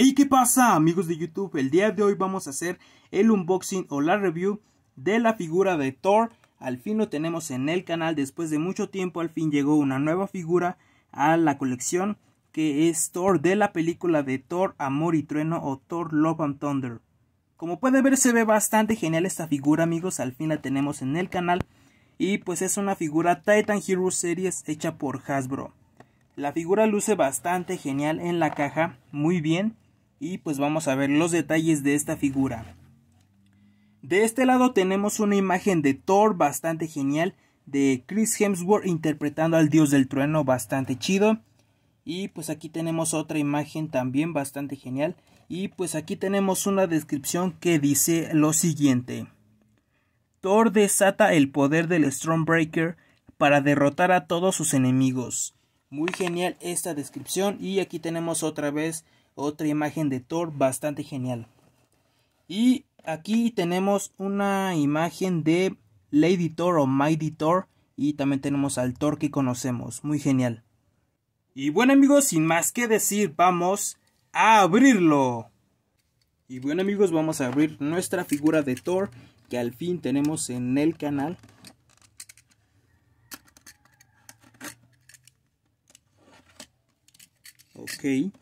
¡Hey! ¿Qué pasa amigos de YouTube? El día de hoy vamos a hacer el unboxing o la review de la figura de Thor. Al fin lo tenemos en el canal. Después de mucho tiempo al fin llegó una nueva figura a la colección que es Thor de la película de Thor Amor y Trueno o Thor Love and Thunder. Como puede ver se ve bastante genial esta figura amigos. Al fin la tenemos en el canal. Y pues es una figura Titan Hero Series hecha por Hasbro. La figura luce bastante genial en la caja, muy bien y pues vamos a ver los detalles de esta figura. De este lado tenemos una imagen de Thor bastante genial de Chris Hemsworth interpretando al dios del trueno bastante chido. Y pues aquí tenemos otra imagen también bastante genial. Y pues aquí tenemos una descripción que dice lo siguiente. Thor desata el poder del Stormbreaker para derrotar a todos sus enemigos. Muy genial esta descripción y aquí tenemos otra vez otra imagen de Thor bastante genial. Y aquí tenemos una imagen de Lady Thor o Mighty Thor y también tenemos al Thor que conocemos, muy genial. Y bueno amigos, sin más que decir, vamos a abrirlo. Y bueno amigos, vamos a abrir nuestra figura de Thor que al fin tenemos en el canal. Ok,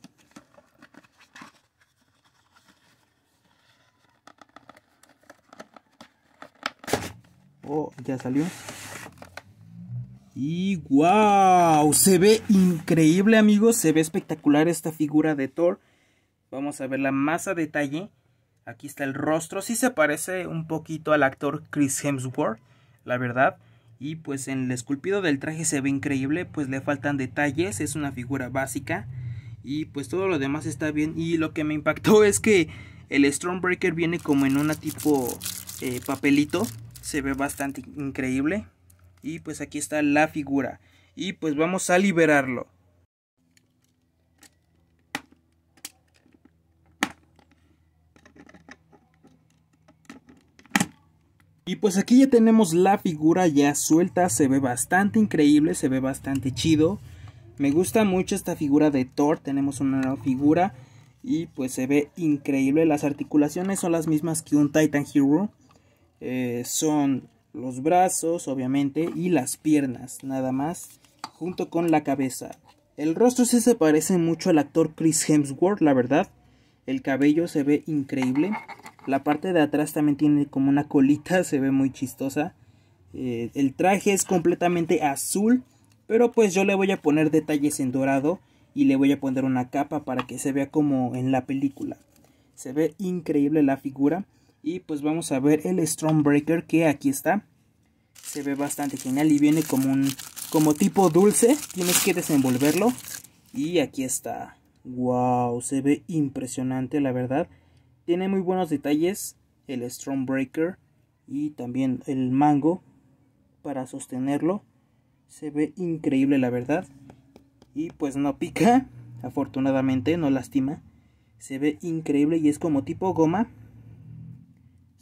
Oh, ya salió. Y wow, se ve increíble amigos, se ve espectacular esta figura de Thor. Vamos a verla más a detalle. Aquí está el rostro, sí se parece un poquito al actor Chris Hemsworth, la verdad. Y pues en el esculpido del traje se ve increíble, pues le faltan detalles, es una figura básica. Y pues todo lo demás está bien. Y lo que me impactó es que el Stormbreaker viene como en una tipo eh, papelito se ve bastante increíble. Y pues aquí está la figura. Y pues vamos a liberarlo. Y pues aquí ya tenemos la figura ya suelta, se ve bastante increíble, se ve bastante chido. Me gusta mucho esta figura de Thor, tenemos una nueva figura y pues se ve increíble. Las articulaciones son las mismas que un Titan Hero, eh, son los brazos, obviamente, y las piernas, nada más, junto con la cabeza. El rostro sí se parece mucho al actor Chris Hemsworth, la verdad. El cabello se ve increíble. La parte de atrás también tiene como una colita, se ve muy chistosa. Eh, el traje es completamente azul, pero pues yo le voy a poner detalles en dorado y le voy a poner una capa para que se vea como en la película. Se ve increíble la figura. Y pues vamos a ver el Strong Breaker... que aquí está. Se ve bastante genial y viene como un como tipo dulce. Tienes que desenvolverlo. Y aquí está. ¡Wow! Se ve impresionante la verdad. Tiene muy buenos detalles el Strong Breaker... y también el mango para sostenerlo. Se ve increíble la verdad. Y pues no pica. Afortunadamente no lastima. Se ve increíble y es como tipo goma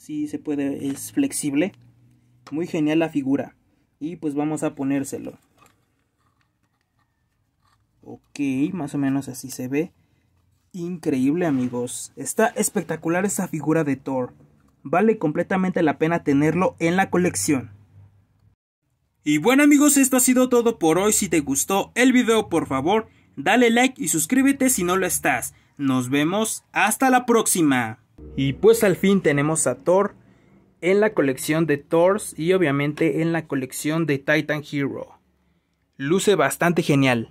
si se puede, es flexible. Muy genial la figura. Y pues vamos a ponérselo. Ok, más o menos así se ve. Increíble amigos. Está espectacular esa figura de Thor. Vale completamente la pena tenerlo en la colección. Y bueno amigos, esto ha sido todo por hoy. Si te gustó el video, por favor, dale like y suscríbete si no lo estás. Nos vemos hasta la próxima. Y pues al fin tenemos a Thor en la colección de Thors y obviamente en la colección de Titan Hero. Luce bastante genial.